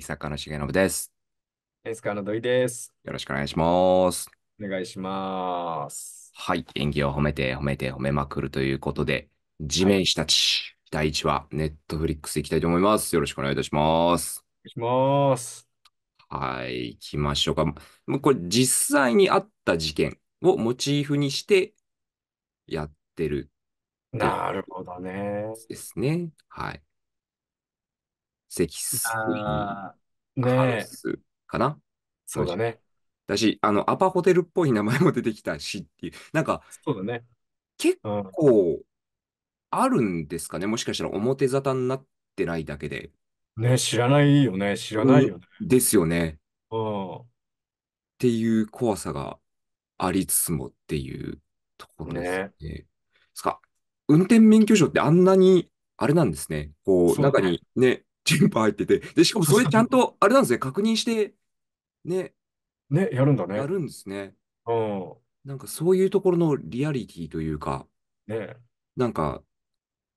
作家の重信です。スカーの土井です。よろしくお願いします。お願いします。はい、演技を褒めて褒めて褒めまくるということで、地面師たち、はい、第1話、ネットフリックスいきたいと思います。よろしくお願いいたします。お願いします。はい、行きましょうか。もうこれ、実際にあった事件をモチーフにしてやってる。なるほどね。ですね。はい。積水ハウスかなそうだね。だし、あの、アパホテルっぽい名前も出てきたしっていう、なんか、そうだね。結構、あるんですかね、もしかしたら表沙汰になってないだけで。ね、知らないよね、知らないよね。ですよね。うんっていう怖さがありつつもっていうところですね。ねですか運転免許証ってあんなにあれなんですね。こう、中にね、ンパ入ってて、で、しかもそれちゃんと、あれなんですね、確認して、ね。ね、やるんだね。やるんですね。うん。なんかそういうところのリアリティというか、ね。なんか、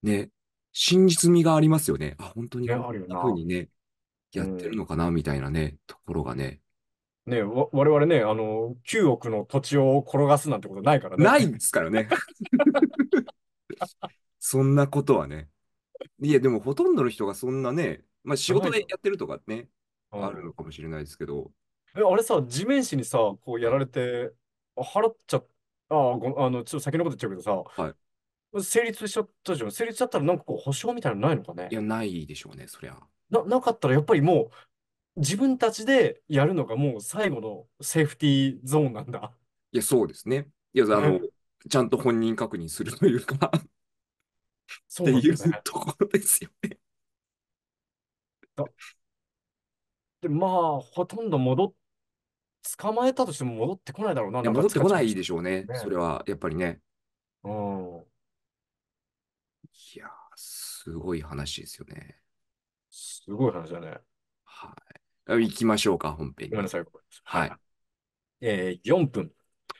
ね、真実味がありますよね。あ、本当にこうふうにね、やってるのかな、みたいなね、ところがね。ねわ、我々ね、あの、9億の土地を転がすなんてことないからね。ないですからね。そんなことはね。いや、でもほとんどの人がそんなね、まあ仕事でやってるとかね、あるのかもしれないですけど。え、あれさ、地面師にさ、こうやられて、払っちゃっ、あご、あの、ちょっと先のこと言っちゃうけどさ、はい。成立しちゃったじゃん。成立しちゃったらなんかこう保証みたいなのないのかね。いや、ないでしょうね、そりゃ。な、なかったらやっぱりもう自分たちでやるのがもう最後のセーフティーゾーンなんだ。いや、そうですね。いや、あの、ちゃんと本人確認するというかっていうところですよね。で、まあ、ほとんど戻っ、捕まえたとしても戻ってこないだろうな。いや戻ってこないでしょうね。ねそれは、やっぱりね。うん。いやすごい話ですよね。すごい話だね。はい。行きましょうか、本編に。ごめんなさい。はい。えー、4分。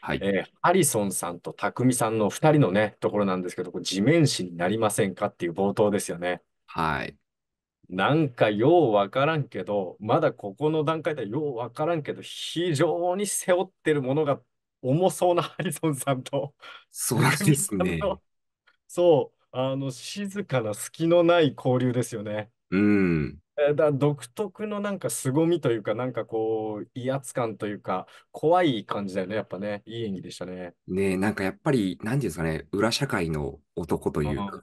はい、えー、ハリソンさんと匠さんの2人のね、ところなんですけど、これ地面師になりませんかっていう冒頭ですよね。はい。なんかようわからんけど、まだここの段階ではようわからんけど、非常に背負ってるものが重そうなハリソンさんと、そうですね。そう、あの、静かな隙のない交流ですよね。うん。だ独特のなんか凄みというか、なんかこう、威圧感というか、怖い感じだよね、やっぱね。いい演技でしたね。ねえ、なんかやっぱり、なんていうんですかね、裏社会の男というか、っ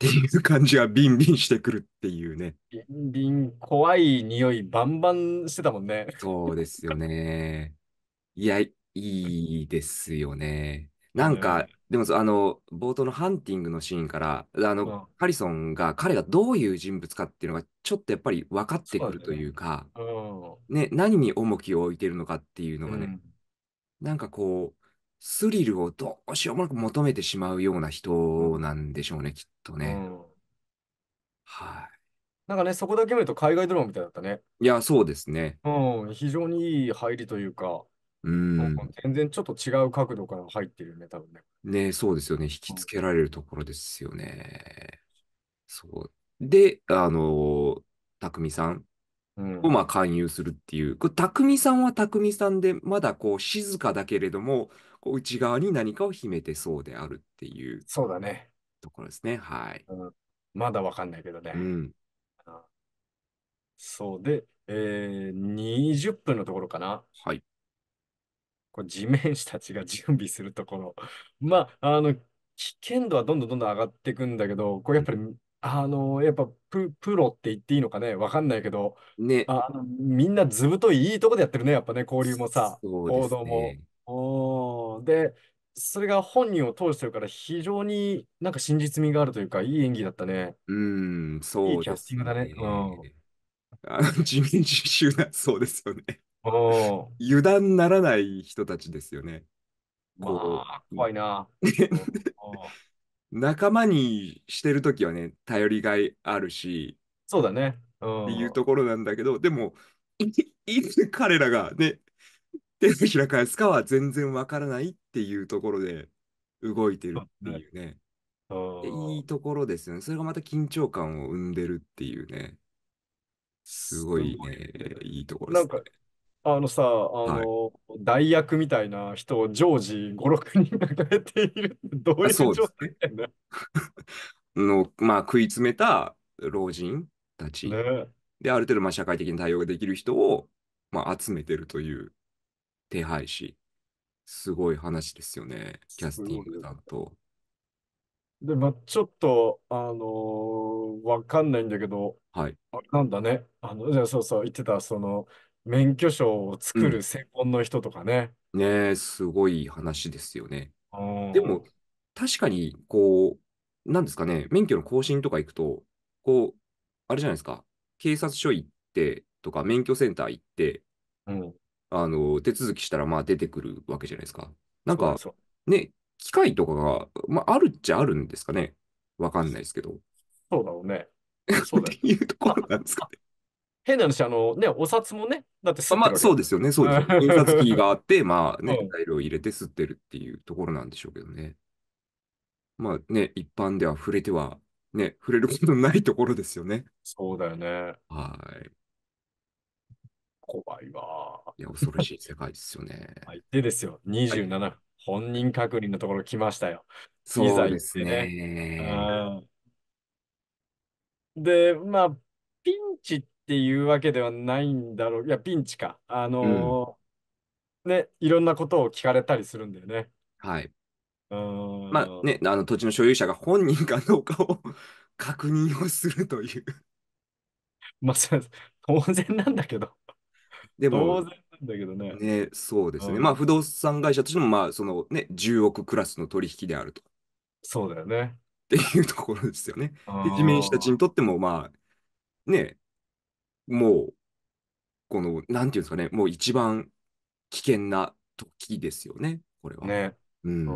ていう感じがビンビンしてくるっていうね。ビンビン、怖い匂いバンバンしてたもんね。そうですよね。いや、いいですよね。なんか、でも、あの、冒頭のハンティングのシーンから、あの、うん、ハリソンが、彼がどういう人物かっていうのが、ちょっとやっぱり分かってくるというか、うね、うん、ね、何に重きを置いてるのかっていうのがね、うん、なんかこう、スリルをどうしようもなく求めてしまうような人なんでしょうね、きっとね。はい。なんかね、そこだけ見ると海外ドラマみたいだったね。いや、そうですね。うん、非常にいい入りというか、うん。全然ちょっと違う角度から入ってるよね、多分ね。ね、そうですよね。引きつけられるところですよね。そう。で、あの、匠さんをまあ勧誘するっていう。これ匠さんは匠さんで、まだこう静かだけれども、こう内側に何かを秘めてそうであるっていう。そうだね。ところですね。はい。うん、まだわかんないけどね。うん。そうで、えー、20分のところかな。はい。こう地面師たちが準備するところ、まあ、あの、危険度はどんどんどんどん上がっていくんだけど、これやっぱり、あの、やっぱプ、プロって言っていいのかね、わかんないけど、ね。あの、みんなずぶといいいとこでやってるね、やっぱね、交流もさ、行動も。おで、それが本人を通してるから非常になんか真実味があるというか、いい演技だったね。うーん、いいそうキャスティングだね。うん。あの、地面師集だそうですよね。油断ならない人たちですよね。こまあ、怖いな。仲間にしてるときはね、頼りがいあるし、そうだね。っていうところなんだけど、でも、いつ彼らがね、手のひら返すかは全然わからないっていうところで動いてるっていうね。いいところですよね。それがまた緊張感を生んでるっていうね。すごいごいね。いいところでなんすか、あのさ、あはい。の、代役みたいな人を常時5、6人抱えているってどういうそうで状すね。態なんだの、まあ、食い詰めた老人たち。ね。で、ある程度、まあ、社会的に対応ができる人を、まあ、集めてるという手配師。すごい話ですよね。キャすスティンごいグだ担当。で、まあ、ちょっと、あのーわかんないんだけど、はい。あなんだね。あの、じゃあそうそう、言ってた、その、免許証を作る専門の人とかね。ねえ、すごい話ですよね。でも、確かに、こう、なんですかね、免許の更新とか行くと、こう、あれじゃないですか、警察署行ってとか、免許センター行って、うん。あの、手続きしたら、まあ出てくるわけじゃないですか。なんそうか、ね、機械とかが、まあ、あるっちゃあるんですかね。わかんないですけど。っそうだろうね。そうだていうところなんですかね。変な話、あのね、お札もね、だって吸ってるわまけそうですよね、そうですよね。印刷機があって、まあ ね材料を入れて吸ってるっていうところなんでしょうけどね。まあね、一般では触れては、ね、触れることのないところですよね。そうだよね。はい。怖いわ。いや、恐ろしい世界ですよね。はい、でですよ、27分、本人確認のところ来ましたよ。そうですね。うんで、まあ、ピンチっっていうわけではないんだろう。いや、ピンチか。あのーね、いろんなことを聞かれたりするんだよね。はい。うん。まあね、あの土地の所有者が本人かどうかを 確認をするという。まあ、そ当然なんだけど。でも、当然なんだけどね。ね、そうですね。まあ、不動産会社としても、まあ、そのね、10億クラスの取引であると。そうだよね。っていうところですよね。地面師たちにとっても、まあ、ね、もう、この、なんていうんですかね、もう一番危険な時ですよね、これは。ね。うん。う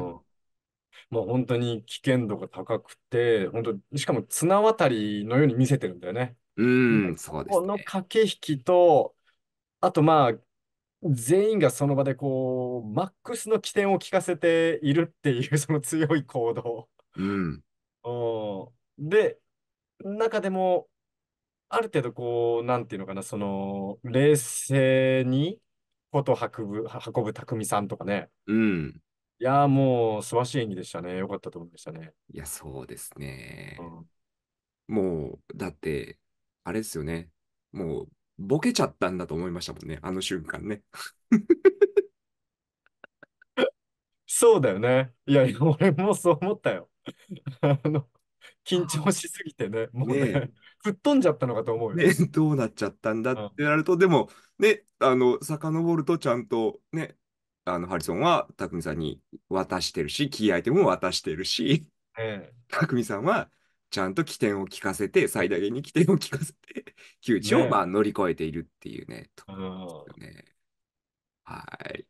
もう本当に危険度が高くて、本当、しかも綱渡りのように見せてるんだよね。うん、そうです、ね、この駆け引きと、あとまあ、全員がその場でこう、マックスの起点を聞かせているっていう、その強い行動。うん。で、中でも、ある程度こう、なんていうのかな、その、冷静にこと運ぶ、運ぶ匠さんとかね。うん。いやもう、素晴らしい演技でしたね。よかったと思いましたね。いや、そうですうね。ん。もう、だって、あれですよね。もう、ボケちゃったんだと思いましたもんね。あの瞬間ね。そうだよね。いや、俺もそう思ったよ。あの、緊張しすぎてね、もうね、ね吹っ飛んじゃったのかと思うよね。どうなっちゃったんだってなると、うん、でも、ね、あの、遡るとちゃんとね、あのハリソンは匠さんに渡してるし、キーアイテムも渡してるし、ええ、匠さんはちゃんと起点を聞かせて、最大限に起点を聞かせて、窮地をまあ乗り越えているっていうね、ねねはい。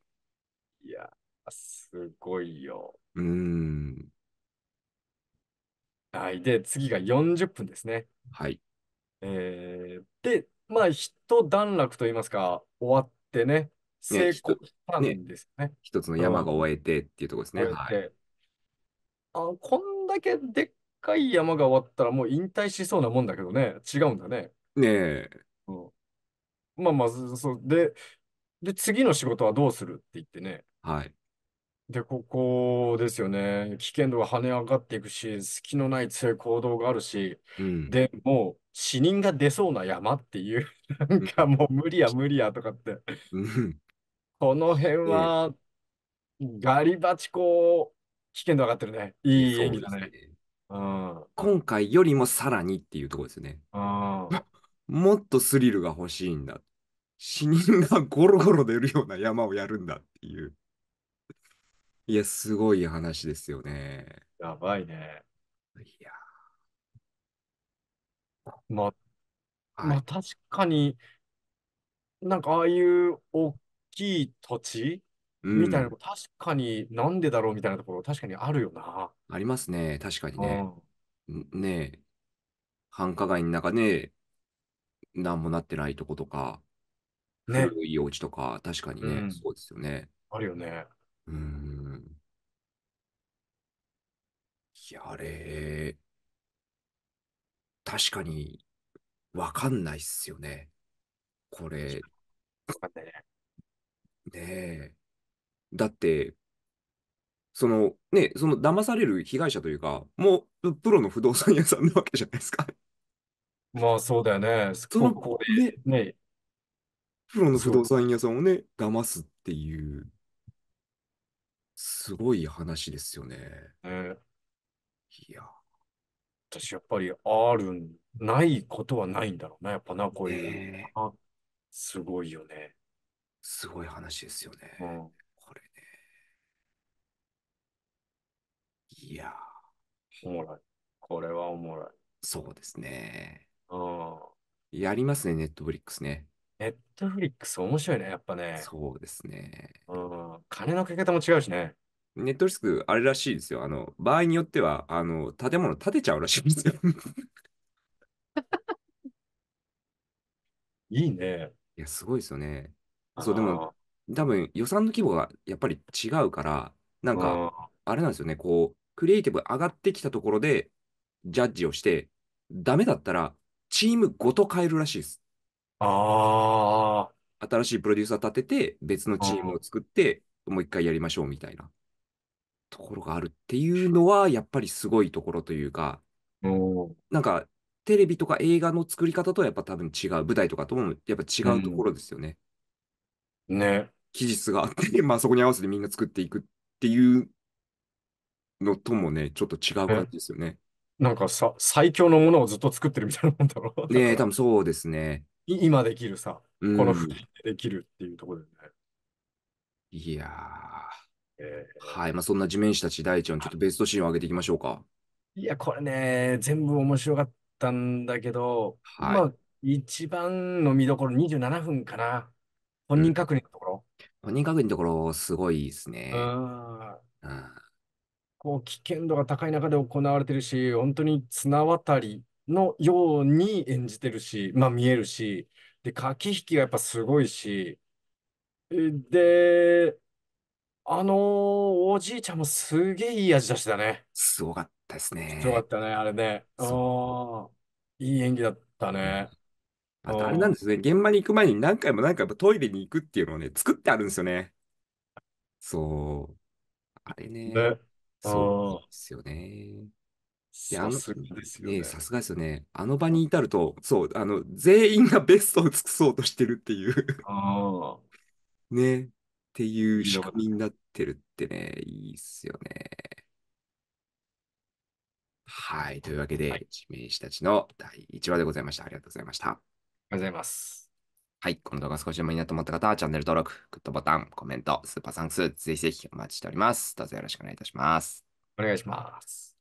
いや、すごいよ。うん。はい。で、次が40分ですね。はい。えー、で、まあ、一段落といいますか、終わってね、成功したんですよね。一つの山が終えてっていうところですね。はい。あ、こんだけでっかい山が終わったらもう引退しそうなもんだけどね。違うんだね。ねえ。うん。まあまず、そう。で、で、次の仕事はどうするって言ってね。はい。で、ここですよね。危険度が跳ね上がっていくし、隙のない強い行動があるし、うん。でも死人が出そうな山っていう、なんかもう無理や無理やとかって、この辺はガリバチこう、危険度上がってるね。いい演う技でだすね。ね。ん。今回よりもさらにっていうところですね。うもっとスリルが欲しいんだ。死人がゴロゴロ出るような山をやるんだっていう。いや、すごい話ですよね。やばいね。いや、まあ、はまあ確かに、なんかああいう大きい土地うみたいなん。の、確かになんでだろうみたいなところ、確かにあるよな。ありますね。確かにね。んねえ、繁華街の中で、なんもなってないとことか、ね。古いお家とか、確かにうね、ん。そうですよね。あるよね。うん。いや、あれ、確かにわかんないっすよね。これ、わかんないね。ねえ。だって、そのね、その騙される被害者というか、もうプロの不動産屋さんなわけじゃないですか。まあそうだよね。そのこね、でね、プロの不動産屋さんをね、騙すっていう。すごい話ですよね。ねいや。私、やっぱりある、ないことはないんだろうな。やっぱな、こういうすごいよね。すごい話ですよね。うんこれね。いやおもろい。これはおもろい。そうですね。うん。やりますね、ネットフリックスね。ネットフリックス面白いね、やっぱね。そうですね。うん。金のかけ方も違うしね。ネットフリックス、あれらしいですよ。あの、場合によっては、あの、建物建てちゃうらしいんですよ。いいね。いや、すごいですよね。そう、でも、あ、多分予算の規模がやっぱり違うから、なんか、ああれなんですよね、こう、クリエイティブ上がってきたところで、ジャッジをして、ダメだったら、チームごと変えるらしいです。ああ、新しいプロデューサー立てて、別のチームを作って、もう一回やりましょうみたいなところがあるっていうのは、やっぱりすごいところというか、おなんか、テレビとか映画の作り方とはやっぱ多分違う、舞台とかともやっぱ違うところですよね。ね。期日があって、まあそこに合わせてみんな作っていくっていうのともね、ちょっと違う感じですよね。なんかさ、最強のものをずっと作ってるみたいなもんだろう。ねえ、多分そうですね。今できるさ、このうにでできるっていうところでね。いやえー、はい。まあ、そんな地面師たち第一音、ちょっとベストシーンを上げていきましょうか。いや、これね、全部面白かったんだけど、まあ、一番の見どころ27分かな。本人確認のところ。本人確認のところ、すごいですね。うん。こう、危険度が高い中で行われてるし、本当に綱渡りのように演じてるし、まあ見えるし、で、駆け引きがやっぱすごいし、で、あのーおじいちゃんもすげえいい味出しだたね。すごかったですね。すごかったね、あれね。ああ、いい演技だったね。あと、あれなんですね。現場に行く前に何回も何回もトイレに行くっていうのをね、作ってあるんですよね。そう。あれね。そうですよね。で、あの、さすがですよね。さすがですよね。あの場に至ると、そう、あの、全員がベストを尽くそうとしてるっていうああ。ね、っていう仕組みになってるってね、いいっすよね。はい。というわけで、はい、名師たちの第1話でございました。ありがとうございました。ありがとうございます。はい。この動画少しでもいいなと思った方は、チャンネル登録、グッドボタン、コメント、スーパーサンクス、ぜひぜひお待ちしております。どうぞよろしくお願いいたします。お願いします。